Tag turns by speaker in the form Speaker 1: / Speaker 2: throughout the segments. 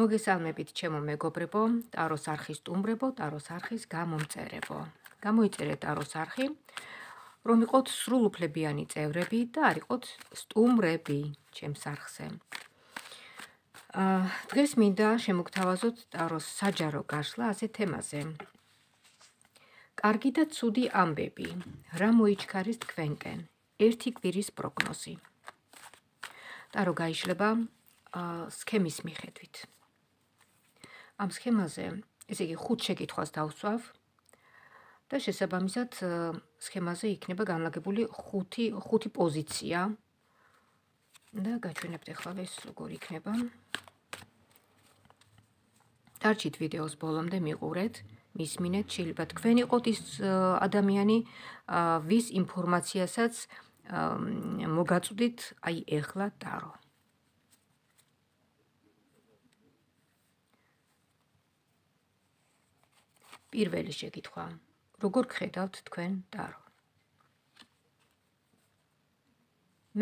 Speaker 1: მოგესალმებით ჩემო მეგობრებო, ტაროს არხის სტუმრებო, ტაროს არხის გამომწერებო. გამოიწერეთ ტაროს არხი, რომ იყოთ სრულუფლებიანი წევრები და არ იყოთ სტუმრები ჩემს არხზე. აა დღეს მინდა შემოგთავაზოთ ტაროს საჯარო გაშლა ასე თემაზე. კარგი და ცუდი ამბები. რა მოიჩქარეს თქვენკენ? ერთი კვირის პროგნოზი. ტარო გაიშლება ა სქემის მიხედვით. ამ სქემაზე, ესე იგი, ხუთ შეკითხვას დავსვავ და შესაბამისად სქემაზე იქნება განლაგებული ხუთი ხუთი პოზიცია. და გაჩვენებთ ახლა ეს როგორი იქნება. დარჩით ვიდეოს ბოლომდე მიყურეთ. მისმინეთ შეიძლება თქვენ იყოთ ის ადამიანი, ვის ინფორმაციასაც მოგაწვდით, აი ეხლა დარო. პირველი შეკითხვა როგორ ხედავთ თქვენ ტარო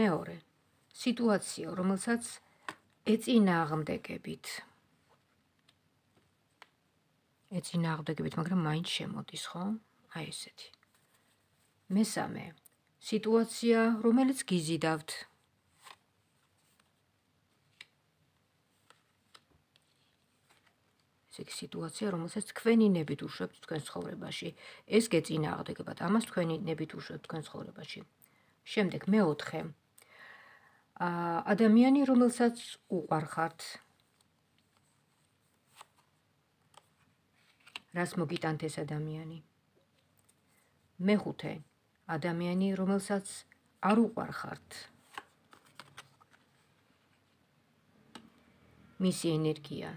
Speaker 1: მეორე სიტუაცია რომელსაც ეწინააღმდეგებით ეწინააღმდეგებით მაგრამ მაინც შემოდის ხო აი ესეთი მესამე სიტუაცია რომელიც გიზიდავთ ის სიტუაცია, რომელსაც თქვენი ნებით უშვებთ თქვენ ცხოვრებაში. ეს გეწინააღმდეგება, ამას თქვენი ნებით უშვებთ თქვენ ცხოვრებაში. შემდეგ მეოთხე. აა ადამიანი, რომელსაც უყარხართ. რას მოგიტანთ ეს ადამიანი? მეხუთე. ადამიანი, რომელსაც არ უყარხართ. მისი ენერგია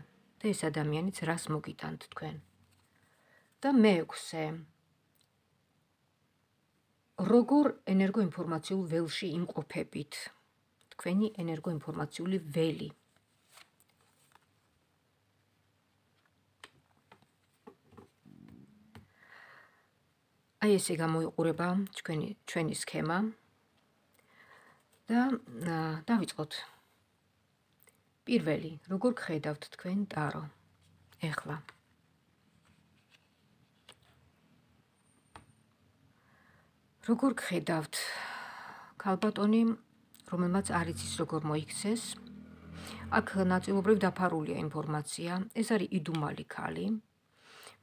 Speaker 1: და ეს ადამიანიც რას მოგიტანთ თქვენ. და მეექვსე. როგორ ენერგოინფორმაციულ ველში იმყოფებით? თქვენი ენერგოინფორმაციული ველი. აი ესე გამოიყურება ჩვენი ჩვენი სქემა. და დავიწყოთ. პირველი როგორ ხედავთ თქვენ ტარო ეხლა როგორ ხედავთ ქალბატონი რომელმაც არ იცის როგორ მოიქცეს აქ ნაწილობრივ დაფარულია ინფორმაცია ეს არის იდუმალი ქალი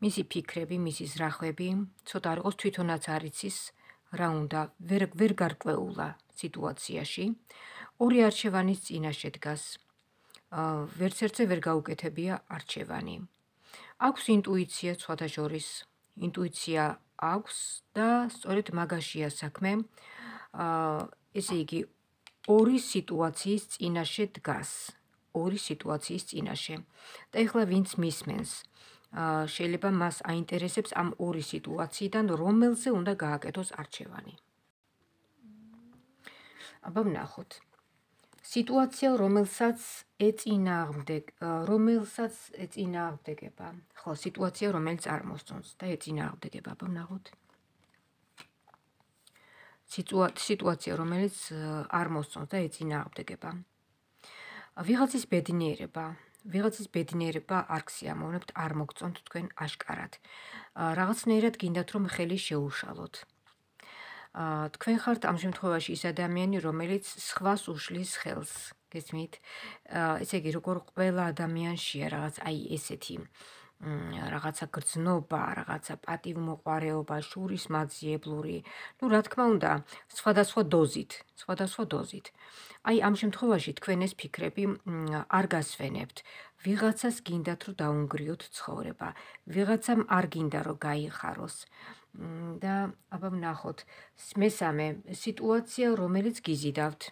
Speaker 1: მისი ფიქრები მისი ზრახვები ცოტა იყოს თვითონაც არ იცის რა უნდა ვერ ვერ გარკვეულა სიტუაციაში ორი არჩევანის წინაშე დგას ვერცერთზე ვერ გაუკეთებია არჩევანი. აქვს ინტუიცია სხვათა შორის, ინტუიცია აქვს და სწორედ მაგაშია საქმე. აა ესე იგი ორი სიტუაციის წინაშე დგას. ორი სიტუაციის წინაშე. და ეხლა ვინც მისმენს? აა შეიძლება მას აინტერესებს ამ ორი სიტუაციიდან რომელზე უნდა გააკეთოს არჩევანი. აბა ნახოთ. აა სიტუაცია, რომელსაც ეწინააღმდეგ, რომელსაც ეწინააღმდეგება. ხო, სიტუაცია, რომელიც არ მოსწონს და ეწინააღმდეგება, ვნახოთ. სიტუაცია, რომელიც არ მოსწონს და ეწინააღმდეგება. ვიღაცის ბედნიერება, ვიღაცის ბედნიერება არ ხსიამოვნებთ, არ მოგწონთ თქვენ აშკარად. რაღაცნაირად გინდათ რომ ხელი შეუშალოთ. თქვენ ხართ ამ შემთხვევაში ის ადამიანი, რომელიც სხვას უშლის ხელს. გესმით? ესე იგი, როგორ ყველა ადამიანშია რაღაც აი ესეთი რაღაცა გრძნობა, რაღაცა პატივმოყარეობა, შურის მაძიებლური, ну, რა თქმა უნდა, სხვადასხვა დოზით, სხვადასხვა დოზით. აი, ამ შემთხვევაში თქვენ ეს ფიქრები არ გასვენებთ. ვიღაცას გინდათ, რომ დაუნგრიოთ ცხოვრება. ვიღაცამ არ გინდა, რომ გაიხაროს. აა და აბა ვნახოთ მესამე სიტუაცია რომელიც გიზიდავთ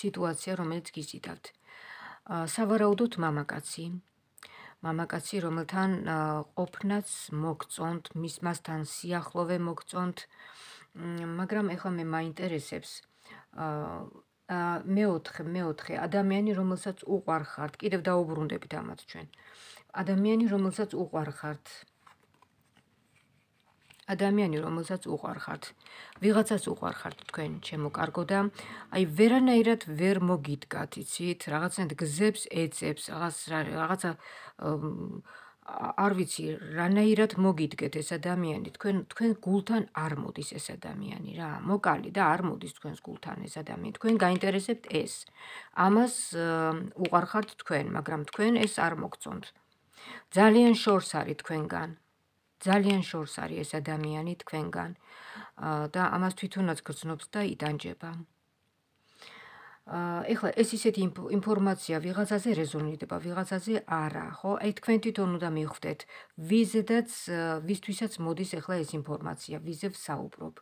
Speaker 1: სიტუაცია რომელიც გიზიდავთ სავარაუდოდ მამაკაცი მამაკაცი რომელთან ყოფნაც მოგწონთ მის მასთან სიახლოვე მოგწონთ მაგრამ ეხლა მე მაინტერესებს ა მეოთხე მეოთხე ადამიანი რომელსაც უყვარხართ კიდევ დაუბრუნდებით ამათ ჩვენ ადამიანი რომელსაც უყვარხართ ადამიანი, რომელსაც უყარხართ. ვიღაცას უყარხართ თქვენ ჩემო კარგო და აი ვერანაირად ვერ მოგიდგათ, იცით? რაღაცნაირად გზებს ეცებს, რაღაც რაღაცა არ ვიცი, რანაირად მოგიდგეთ ეს ადამიანი. თქვენ თქვენ გულთან არ მოდის ეს ადამიანი რა. მოკალი და არ მოდის თქვენს გულთან ეს ადამიანი. თქვენ გაინტერესებთ ეს. ამას უყარხართ თქვენ, მაგრამ თქვენ ეს არ მოგწონთ. ძალიან შორს არის თქვენგან. ძალიან შორს არის ეს ადამიანი თქვენგან და ამას თვითონაც გრძნობს და იტანჯება. ეხლა ეს ისეთი ინფორმაცია ვიღაცაზე რეზონირდება, ვიღაცაზე არა, ხო? აი თქვენ თვითონ უნდა მიხვდეთ, ვიზედაც ვისთვისაც მოდის ეხლა ეს ინფორმაცია, ვიზე ვსაუბრობ.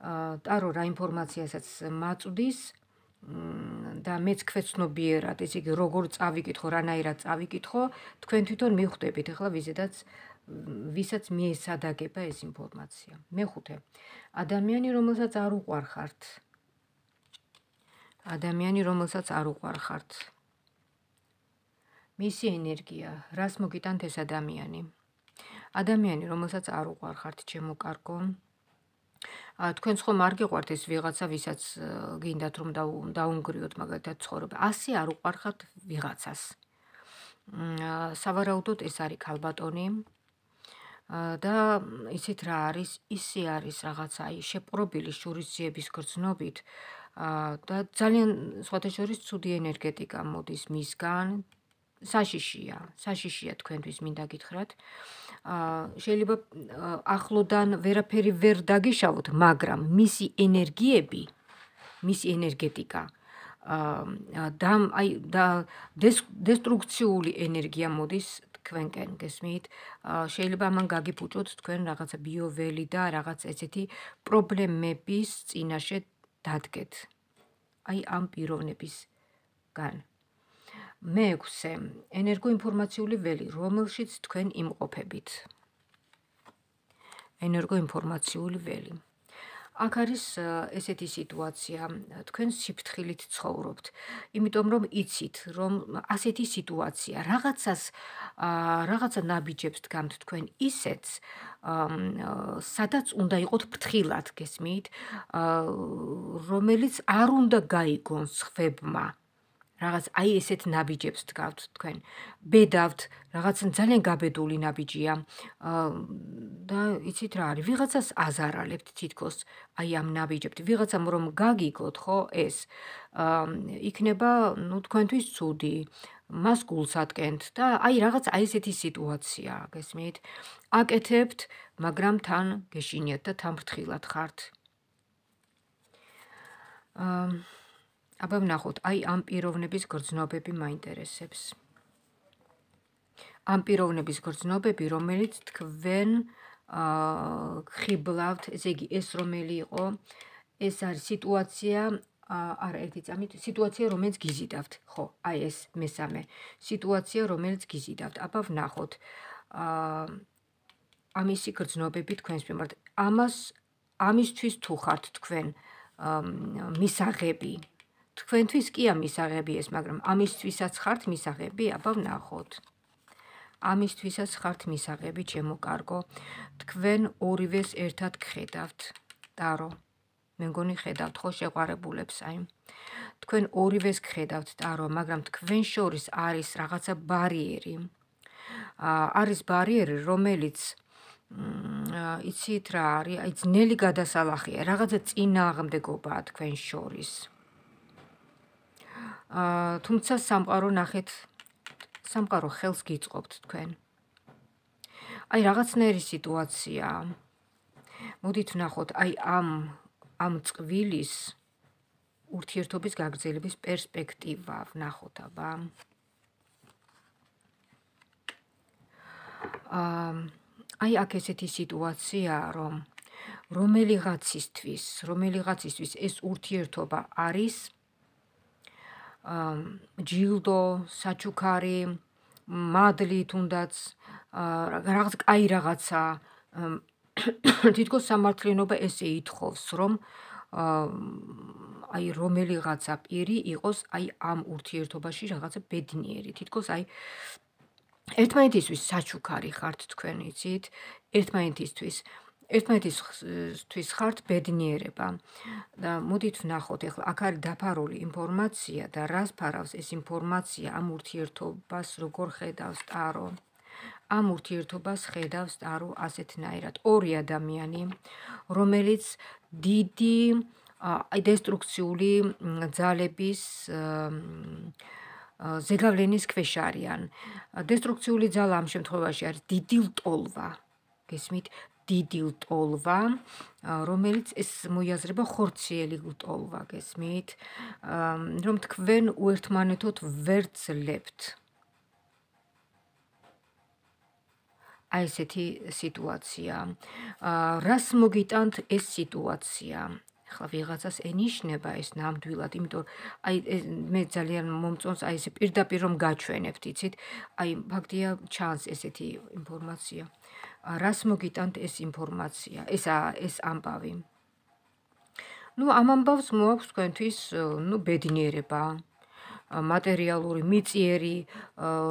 Speaker 1: აა ტარო რა ინფორმაციასაც მაწვდის და მეც ქვეცნობიერად, ესე იგი როგორ წავიკითხო, რანაირად წავიკითხო, თქვენ თვითონ მიხვდებით ეხლა ვიზედაც აა ვისაც მიესადაგება ეს ინფორმაცია. მეხუთე. ადამიანი, რომელსაც არ უყარხართ. ადამიანი, რომელსაც არ უყარხართ. მისი ენერგია, რას მოგიტანთ ეს ადამიანი? ადამიანი, რომელსაც არ უყარხართ, ჩემო კარგო. ა თქვენს ხომ არ გიყვართ ეს ვიღაცა, ვისაც გინდათ რომ დაუნგრიოთ მაგალითად ცხოვრება. ასე არ უყარხართ ვიღაცას. მ სავარაუდოდ ეს არის ქალბატონი, და ისეთ რა არის, ისე არის რაღაცა აი შეპყრობილი შურისძიების გრძნობით და ძალიან სხვათაშორის ცუდი ენერგეტიკა მოდის მისგან. საშიშია, საშიშია თქვენთვის მინდა გითხრათ. აა შეიძლება ახლოდან ვერაფერი ვერ დაგიშავოთ, მაგრამ მისი ენერგიები, მისი ენერგეტიკა აა და აი და დესტრუქციული ენერგია მოდის თქვენკენ გესმით შეიძლება ამან გაგიფუჭოთ თქვენ რაღაცა ბიოველი და რაღაც ესეთი პრობლემების წინაშე დადგეთ აი ამ პიროვნებისგან მეექვსე ენერგოინფორმაციული ველი რომელშიც თქვენ იმყოფებით ენერგოინფორმაციული ველი აქ არის ესეთი სიტუაცია თქვენ სიფთხილით ცხოვრობთ იმიტომ რომ იცით რომ ასეთი სიტუაცია რაღაცას რაღაცა ნაბიჯებს დგამთ თქვენ ისეც ამ სადაც უნდა იყოთ ფრთხილად გესმით რომელიც არ უნდა გაიგონ ხვებმა რაღაც აი ესეთ ნაბიჯებს თქავთ თქვენ ბედავთ რაღაც ძალიან გაბედული ნაბიჯია და იცით რა არის ვიღაცას აზარალებთ თითქოს აი ამ ნაბიჯებთ ვიღაცამ რომ გაგიგოთ ხო ეს იქნება ну თქვენთვის чуდი მას გულს ატკენთ და აი რაღაც აი ესეთი სიტუაცია გესმით აკეთებთ მაგრამ თან გეშინიათ და თან ფრთხილად ხართ აა აბა ვნახოთ, აი ამ პიროვნების გრძნობები მაინტერესებს. ამ პიროვნების გრძნობები, რომელიც თქვენ აა ხიბლავთ, ესე იგი, ეს რომელი იყო? ეს არის სიტუაცია არა ერთი წამით სიტუაცია რომელიც გიზიდავთ ხო აი ეს მესამე სიტუაცია რომელიც გიზიდავთ აბა ვნახოთ აა ამისი გრძნობები თქვენს მიმართ ამას ამისთვის თუ ხართ თქვენ მისაღები თქვენთვის კი ამისაღები ეს, მაგრამ ამისთვისაც ხართ მისაღები, აბა ვნახოთ. ამისთვისაც ხართ მისაღები, ჩემო კარგო. თქვენ ორივეს ერთად ხედავთ, დარო. მე მგონი ხედავთ ხო შეყარებულებს აი. თქვენ ორივეს ხედავთ, დარო, მაგრამ თქვენ შორის არის რაღაცა ბარიერი. აა არის ბარიერი, რომელიც აა იცით რა არის? აი ძნელი გადასალახია, რაღაცა წინააღმდეგობა თქვენ შორის. აა თუმცა სამყარო ნახეთ სამყარო ხელს გიწყობთ თქვენ. აი რაღაცნაირი სიტუაცია. მოდით ნახოთ აი ამ ამ წვილის ურთიერთობის გაგრძელების პერსპექტივა ნახოთ აბა. აა აი აქ ესეთი სიტუაცია რომ რომელიღაცისთვის რომელიღაცისთვის ეს ურთიერთობა არის ჯილდო, საჩუქარი, მადლი თუნდაც რაღაც აი რაღაცა თითქოს სამართლიანობა ესე ეთხოვს რომ აი რომელიღაცა პირი იყოს აი ამ ურთიერთობაში რაღაცა ბედნიერი თითქოს აი ერთმანეთისთვის საჩუქარი ხართ თქვენიცით ერთმანეთისთვის აა ერთმანეთისთვის ხართ ბედნიერება და მოდით ვნახოთ ახლა აქ არის დაფარული ინფორმაცია და რას ფარავს ეს ინფორმაცია ამ ურთიერთობას როგორ ხედავს ტარო ამ ურთიერთობას ხედავს ტარო ასეთნაირად ორი ადამიანი რომელიც დიდი აი დესტრუქციული ძალების ზეგავლენის ქვეშ არიან დესტრუქციული ძალა ამ შემთხვევაში არის დიდი ლტოლვა გესმით დიდი ლტოლვა, რომელიც ეს მოიაზრება ხორციელი ლტოლვა გესმით, რომ თქვენ უერთმანეთოთ ვერ ძლებთ. აი ესეთი სიტუაცია. რას მოგიტანთ ეს სიტუაცია? ხა ვიღაცას ენიშნება ეს ნამდვილად, იმიტომ აი მე ძალიან მომწონს აი ეს პირდაპირ რომ გაჩვენებთ, იცით? აი ფაქტია ჩანს ესეთი ინფორმაცია. აა რას მოგიტანთ ეს ინფორმაცია, ეს ეს ამბავი. ну ამ ამბავს მოაქვს თქვენთვის ну ბედნიერება материальный мицьери,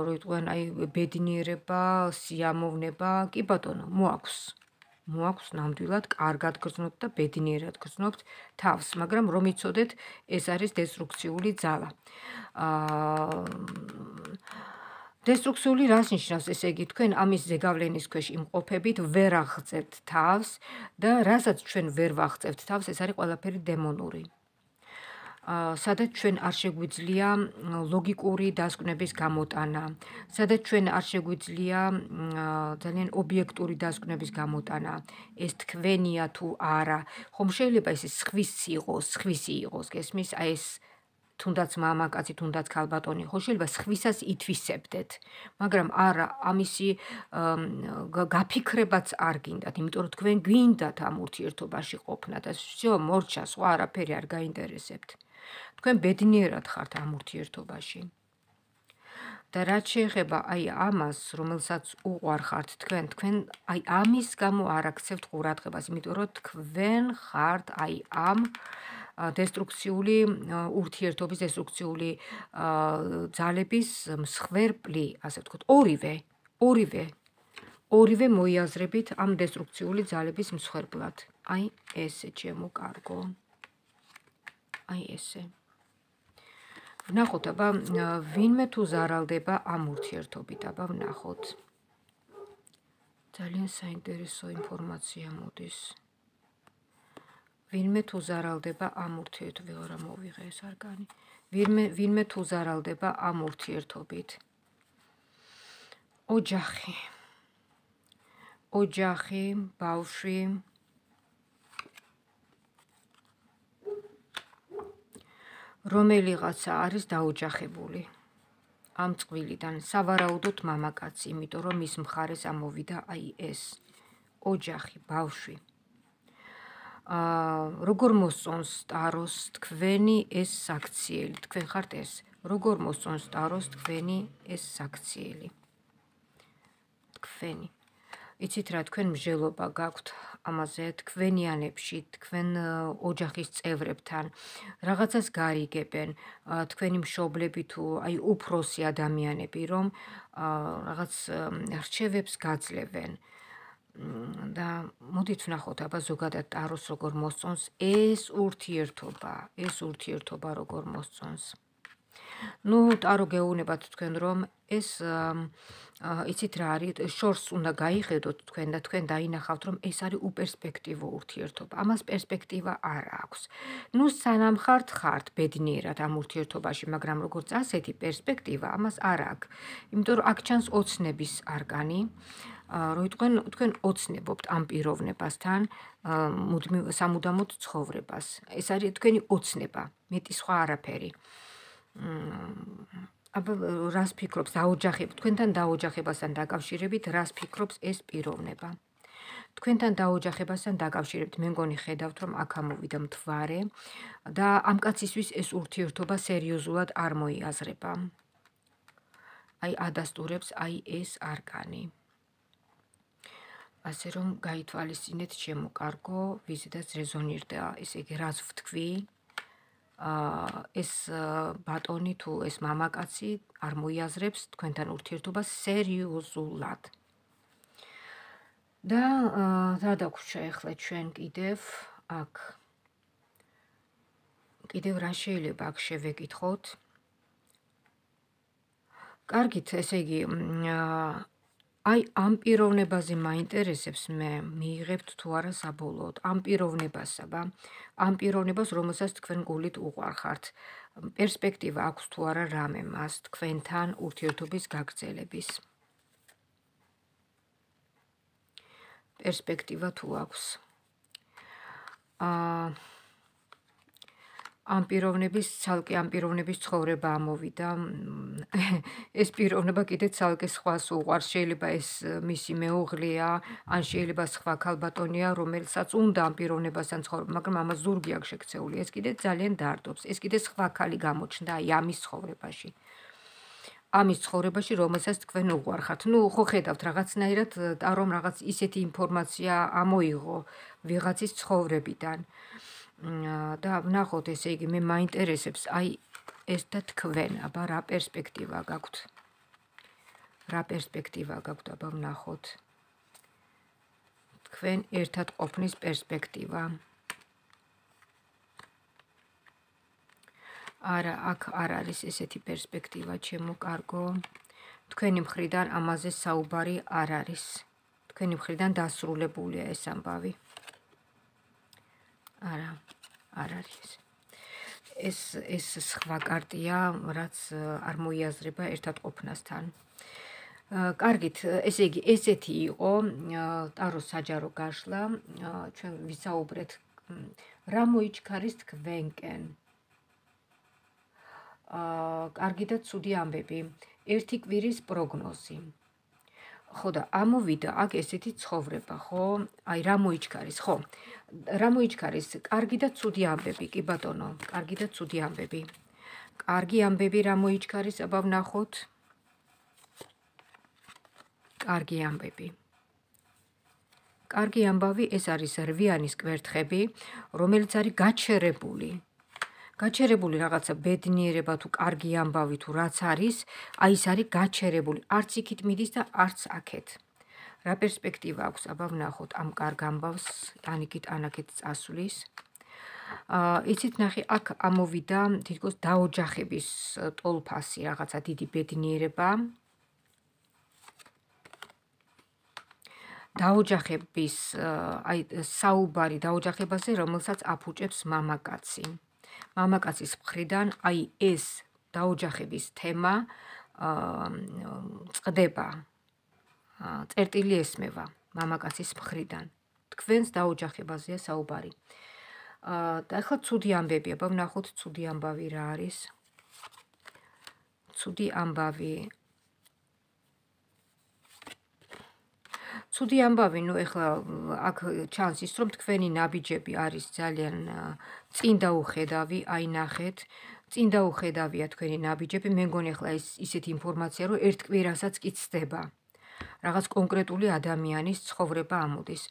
Speaker 1: როიტყვენ აი ბედნიერება, სიამოვნება, კი ბატონო, მოაქვს. მოაქვს ნამდვილად კარგად გრძნობთ და ბედნიერად გრძნობთ თავს, მაგრამ რომ იცოდეთ, ეს არის деструкციული ძალა. აა დესტრუქციული რას ნიშნავს ესე იგი თქვენ ამის ზეგავლენის ქვეშ იმყოფებით ვერ აღწევთ თავს და რასაც ჩვენ ვერ ვაღწევთ თავს ეს არის ყველაფერი დემონური სადაც ჩვენ არ შეგვიძლია ლოგიკური დასკვნების გამოტანა, სადაც ჩვენ არ შეგვიძლია ძალიან ობიექტური დასკვნების გამოტანა, ეს თქვენია თუ არა, ხომ შეიძლება ეს სხვისი იყოს, სხვისი იყოს, გესმის? აი ეს თუნდაც მამაკაცი, თუნდაც ქალბატონი ხო შეიძლება სხვისას ითვისებდეთ, მაგრამ არა, ამისი გაფიქრებაც არ გინდათ, იმიტომ რომ თქვენ გინდათ ამ ურთიერთობაში ყოფნა და всё, მორჩა, სხვა არაფერი არ გაინტერესებთ. თქვენ ბედნიერად ხართ ამ ურთიერთობაში. და რაც შეეხება აი ამას, რომელსაც უყარხართ თქვენ, თქვენ აი ამის გამო არ აქცევთ ყურადღებას, იმიტომ რომ თქვენ ხართ აი ამ დესტრუქციული ურთიერთობის დესტრუქციული ძალების მსხვერპლი, ასე ვთქვათ, ორივე, ორივე ორივე მოიაზრებით ამ დესტრუქციული ძალების მსხვერპლად. აი ესე ჩემო კარგო. აი ესე. ვნახოთ აბა ვინმე თუ ზარალდება ამ ურთიერთობით, აბა ვნახოთ. ძალიან საინტერესო ინფორმაცია მოდის. ვინმე თუ ზარალდება ამ ურთიერთობით, ვიღარა მოვიღე ეს არგანი. ვინმე ვინმე თუ ზარალდება ამ ურთიერთობით. ოჯახი. ოჯახი, ბავშვი. რომელიღაცა არის დაოჯახებული. ამ წვილიდან სავარაუდოდ მამაკაცი, იმიტომ რომ ის მხარეს ამოვიდა აი ეს ოჯახი, ბავშვი. აა როგორ მოსწონს ტაროს თქვენი ეს საქციელი? თქვენ ხართ ეს. როგორ მოსწონს ტაროს თქვენი ეს საქციელი? თქვენი. იცით რა, თქვენ მსჯელობა გაქვთ ამაზე თქვენიანებში, თქვენ ოჯახის წევრებთან. რაღაცას გარიგებენ თქვენი მშობლები თუ აი უფროსი ადამიანები, რომ აა რაღაც რჩევებს გაძლევენ. აა და მოდით ვნახოთ აბა ზოგადად ტაროს როგორ მოსწონს ეს ურთიერთობა ეს ურთიერთობა როგორ მოსწონს ну таро გეუნებათ თქვენ რომ ეს იცით რა არის შორს უნდა გაიხედოთ თქვენ და თქვენ დაინახავთ რომ ეს არის უპერსპექტივო ურთიერთობა ამას პერსპექტივა არ აქვს ну სანამ ხართ ხართ ბედნიერად ამ ურთიერთობაში მაგრამ როგორც ასეთი პერსპექტივა ამას არ აქვს იმიტომ რომ აქ ჩანს ოცნების არგანი რომ თქვენ თქვენ ოცნებობთ ამ პიროვნებასთან მუდმივ სამუდამოდ ცხოვრებას ეს არის თქვენი ოცნება მეტი სხვა არაფერი აბა რას ფიქრობს დაოჯახებ თქვენთან დაოჯახებასთან დაკავშირებით რას ფიქრობს ეს პიროვნება თქვენთან დაოჯახებასთან დაკავშირებით მე მგონი ხედავთ რომ აქ ამოვიდა მთვარე და ამ კაცისთვის ეს ურთიერთობა სერიოზულად არ მოიაზრება აი ადასტურებს აი ეს არგანი ასე რომ გაითვალისწინეთ ჩემო კარგო ვიზიდაც რეზონირდა ესე იგი რას ვთქვი აა ეს ბატონი თუ ეს მამაკაცი არ მოიაზრებს თქვენთან ურთიერთობას სერიოზულად. და აა რა დაგვრჩა ახლა ჩვენ კიდევ აქ კიდევ რა შეიძლება აქ შევეკითხოთ? კარგით, ესე იგი აა აი ამ პიროვნებაზე მაინტერესებს მე მიიღებთ თუ არა საბოლოოდ ამ პიროვნებასაბა ამ პიროვნებას რომელსაც თქვენ გულით უყარხართ პერსპექტივა აქვს თუ არა რამე მას თქვენთან ურთიერთობის გაგრძელების პერსპექტივა თუ აქვს აა ამ პიროვნების, ცალკე ამ პიროვნების ცხოვრება ამოვიდა. ეს პიროვნება კიდე ცალკე სხვას უყარს, შეიძლება ეს მისი მეუღლეა, ან შეიძლება სხვა ქალბატონია, რომელსაც უნდა ამ პიროვნებასთან ცხოვრება, მაგრამ ამას ზურგი აქვს შექცეული. ეს კიდე ძალიან დარდობს. ეს კიდე სხვა ქალი გამოჩნდა ამის ცხოვრებაში. ამის ცხოვრებაში, რომელსაც თქვენ უყარხართ. ნუ ხო ხედავთ რაღაცნაირად, არ რომ რაღაც ისეთი ინფორმაცია ამოიღო ვიღაცის ცხოვრებიდან. აა და ვნახოთ, ესე იგი, მე მაინტერესებს, აი ეს და თქვენ, აბა რა პერსპექტივა გაქვთ? რა პერსპექტივა გაქვთ, აბა ვნახოთ. თქვენ ერთად ყოფნის პერსპექტივა. არა, აქ არ არის ესეთი პერსპექტივა, ჩემო კარგო. თქვენი მხრიდან ამაზე საუბარი არ არის. თქვენი მხრიდან დასრულებულია ეს ამბავი. არა არ არის ეს ეს სხვა კარტია რაც არ მოიაზრება ერთად ყოფნასთან კარგით ესე იგი ესეთი იყო ტაროს საჯარო გაშლა ჩვენ ვისაუბრეთ რა მოიჩქარის თქვენკენ აა კარგი და ცუდი ამბები ერთი კვირის პროგნოზი ხო და ამოვიდა აქ ესეთი ცხოვრება, ხო? აი რა მოიჩქარის, ხო? რა მოიჩქარის? კარგი და ცუდი ამბები, კი ბატონო, კარგი და ცუდი ამბები. კარგი ამბები რა მოიჩქარის? აბა ვნახოთ. კარგი ამბები. კარგი ამბავი ეს არის რვიანის კვერთხები, რომელიც არის გაჩერებული, გაჩერებული რაღაცა ბედნიერება თუ კარგი ამბავი თუ რაც არის, აი ეს არის გაჩერებული, არც იქით მიდის და არც აქეთ. რა პერსპექტივა აქვს? აბა ვნახოთ ამ კარგ ამბავს, ანიკით ანაკეთ წასulis. აა, იცით ნახე, აქ ამოვიდა თითქოს დაოჯახების ტოლფასი რაღაცა დიდი ბედნიერება. დაოჯახების აი საუბარი დაოჯახებაზე, რომელსაც აფუჭებს მამაკაცი. მამაკაცის მხრიდან აი ეს დაოჯახების თემა წდება წერტილი ესმევა მამაკაცის მხრიდან თქვენს დაოჯახებაზეა საუბარი და ახლა ცუდი ამბებია ვნახოთ ცუდი ამბავი რა არის ცუდი ამბავი ცუდი ამბავი, ნუ ეხლა აქ ჩანს ის, რომ თქვენი ნაბიჯები არის ძალიან წინ დაუხედავი, აი ნახეთ. წინ დაუხედავია თქვენი ნაბიჯები, მე მგონი ახლა ის ისეთი ინფორმაცია, რომ ერთ კვირასაც კი ცდება. რაღაც კონკრეტული ადამიანის ცხოვრება ამოდის.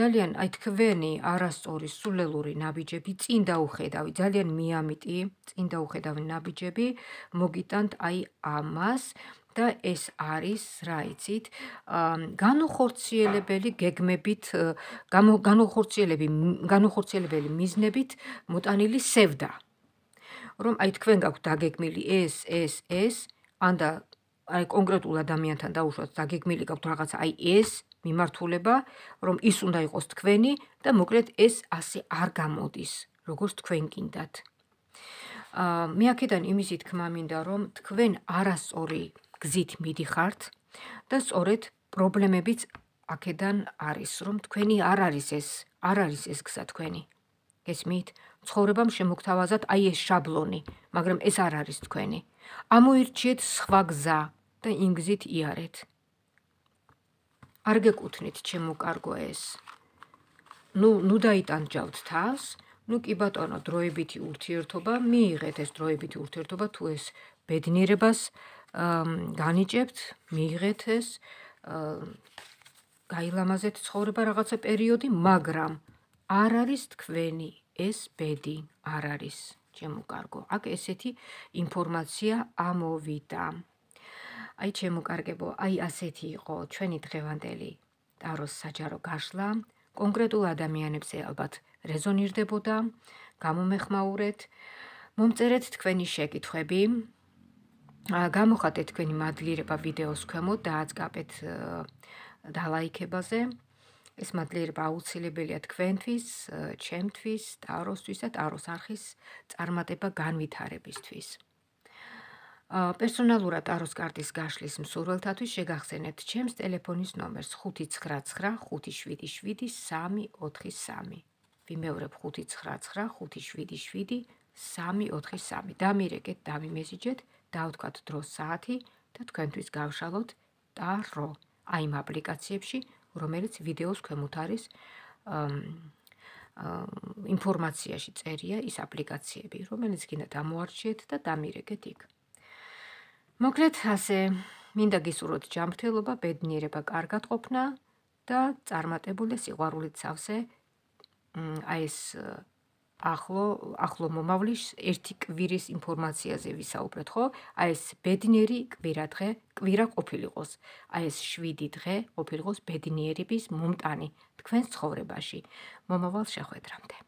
Speaker 1: ძალიან აი თქვენი არასწორი სულელური ნაბიჯები წინ დაუხედავი, ძალიან მიამიტი, წინ დაუხედავი ნაბიჯები მოგიტანთ აი ამას და ეს არის, რა იცით, განუხორციელებელი გეგმებით, განუხორციელები, განუხორციელებელი მიზნებით მოტანილი სევდა. რომ აი თქვენ გაქვთ დაგეგმილი ეს, ეს, ეს, ანდა აი კონკრეტულ ადამიანთან დაუშვათ დაგეგმილი გაქვთ რაღაცა აი ეს მიმართულება, რომ ის უნდა იყოს თქვენი და მოკლედ ეს ასე არ გამოდის, როგორც თქვენ კიდათ. აა მე აქედან იმისი თქმა მინდა, რომ თქვენ არასწორი გზით მიდიხართ და სწორედ პრობლემებიც აქედან არის, რომ თქვენი არ არის ეს, არ არის ეს გზა თქვენი. გესმით? ცხოვრებამ შემოგთავაზათ აი ეს შაბლონი, მაგრამ ეს არ არის თქვენი. ამოირჩიეთ სხვა გზა და იმ გზით იარეთ. არ გეკუთნით ჩემო კარგო ეს. ნუ ნუ დაიტანჯავთ თავს, ნუ კი ბატონო, დროებითი ურთიერთობა მიიღეთ ეს დროებითი ურთიერთობა თუ ეს ბედნიერებას განიჭებთ, მიიღეთ ეს გაილამაზეთ ცხოვრება რაღაცა პერიოდი, მაგრამ არ არის თქვენი ეს ბედი, არ არის ჩემო კარგო. აქ ესეთი ინფორმაცია ამოვიდა. აი ჩემო კარგებო, აი ასეთი იყო ჩვენი დღევანდელი ტაროს საჯარო გაშლა. კონკრეტულ ადამიანებს ალბათ რეზონირდებოდა. გამომეხმაურეთ. მომწერეთ თქვენი შეკითხვები, გამოხატეთ თქვენი მადლიერება ვიდეოს ქვემოთ დააწყაპეთ და ლაიქებაზე ეს მადლიერება აუცილებელია თქვენთვის, ჩემთვის, ტაროსთვის და ტაროს არხის წარმატება განვითარებისთვის. ა პერსონალურად ტაროს კარტის გაშლის მსურველთათვის შეგახსენებთ ჩემს ტელეფონის ნომერს 599577343. ვიმეორებ 599577343. დამირეკეთ, დამიმესიჯეთ დავთქვათ დრო საათი და თქვენთვის გავშალოთ ტარო აი იმ აპლიკაციებში, რომელიც ვიდეოს ქვემოთ არის ინფორმაციაში წერია ის აპლიკაციები, რომელიც კიდე დამოარჩიეთ და დამირეგეთ იქ. მოკლედ ასე, მინდა გისურვოთ ჯანმრთელობა, ბედნიერება, კარგად ყოფნა და წარმატებული სიყვარულით სავსე აი ეს ახლო ახლო მომავლის ერთი კვირის ინფორმაციაზე ვისაუბრეთ, ხო? აი ეს ბედნიერი კვირა დღე, კვირა ყოფილიყოს. აი ეს 7 დღე ყოფილიყოს ბედნიერების მომტანი თქვენს ცხოვრებაში. მომავალ შეხვედრამდე.